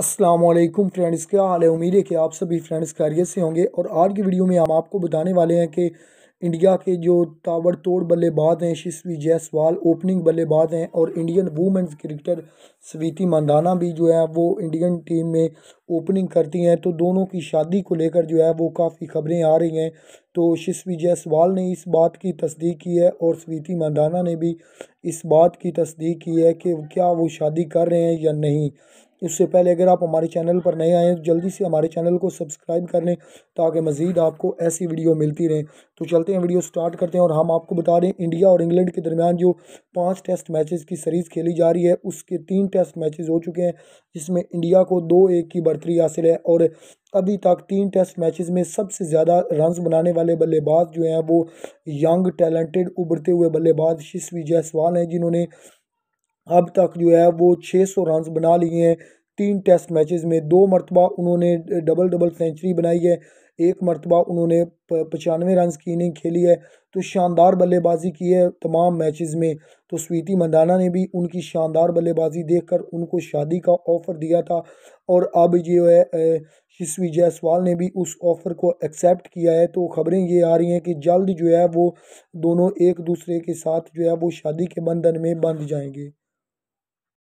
Aslam friends क्या हाल है उम्मीद है कि आप सभी फ्रेंड्स खैरियत से होंगे और आज की वीडियो में हम आपको बताने वाले हैं कि इंडिया के जो ताबड़ तोड़ बल्लेबाज हैं शिशवी जायसवाल ओपनिंग बल्लेबाज हैं और Indian women's cricketer Smriti Mandhana भी जो है वो इंडियन टीम में ओपनिंग करती हैं तो दोनों की शादी को लेकर जो है वो काफ़ी खबरें आ रही हैं तो शिशवी जायसवाल ने इस बात की तस्दीक की है और स्वीति मंदाना ने भी इस बात की तस्दीक की है कि क्या वो शादी कर रहे हैं या नहीं उससे पहले अगर आप हमारे चैनल पर नए आए तो जल्दी से हमारे चैनल को सब्सक्राइब कर लें ताकि मज़ीद आपको ऐसी वीडियो मिलती रहें तो चलते हैं वीडियो स्टार्ट करते हैं और हम आपको बता दें इंडिया और इंग्लैंड के दरमियान जो पाँच टेस्ट मैचेस की सीरीज़ खेली जा रही है उसके तीन टेस्ट मैचेस हो चुके हैं जिसमें इंडिया को दो एक की बढ़तरी हासिल है और अभी तक तीन टेस्ट मैचेस में सबसे ज़्यादा रन बनाने वाले बल्लेबाज जो हैं वो यंग टैलेंटेड उभरते हुए बल्लेबाज शिशवी जायसवाल हैं जिन्होंने अब तक जो है वो छः सौ रन बना लिए हैं तीन टेस्ट मैचेस में दो मरतबा उन्होंने डबल डबल सेंचुरी बनाई है एक मरतबा उन्होंने पचानवे रन की इनिंग खेली है तो शानदार बल्लेबाजी की है तमाम मैचेस में तो स्वीति मंदाना ने भी उनकी शानदार बल्लेबाजी देखकर उनको शादी का ऑफ़र दिया था और अब जो है शिशवी जायसवाल ने भी उस ऑफ़र को एक्सेप्ट किया है तो खबरें ये आ रही हैं कि जल्द जो है वो दोनों एक दूसरे के साथ जो है वो शादी के बंधन में बंध जाएंगे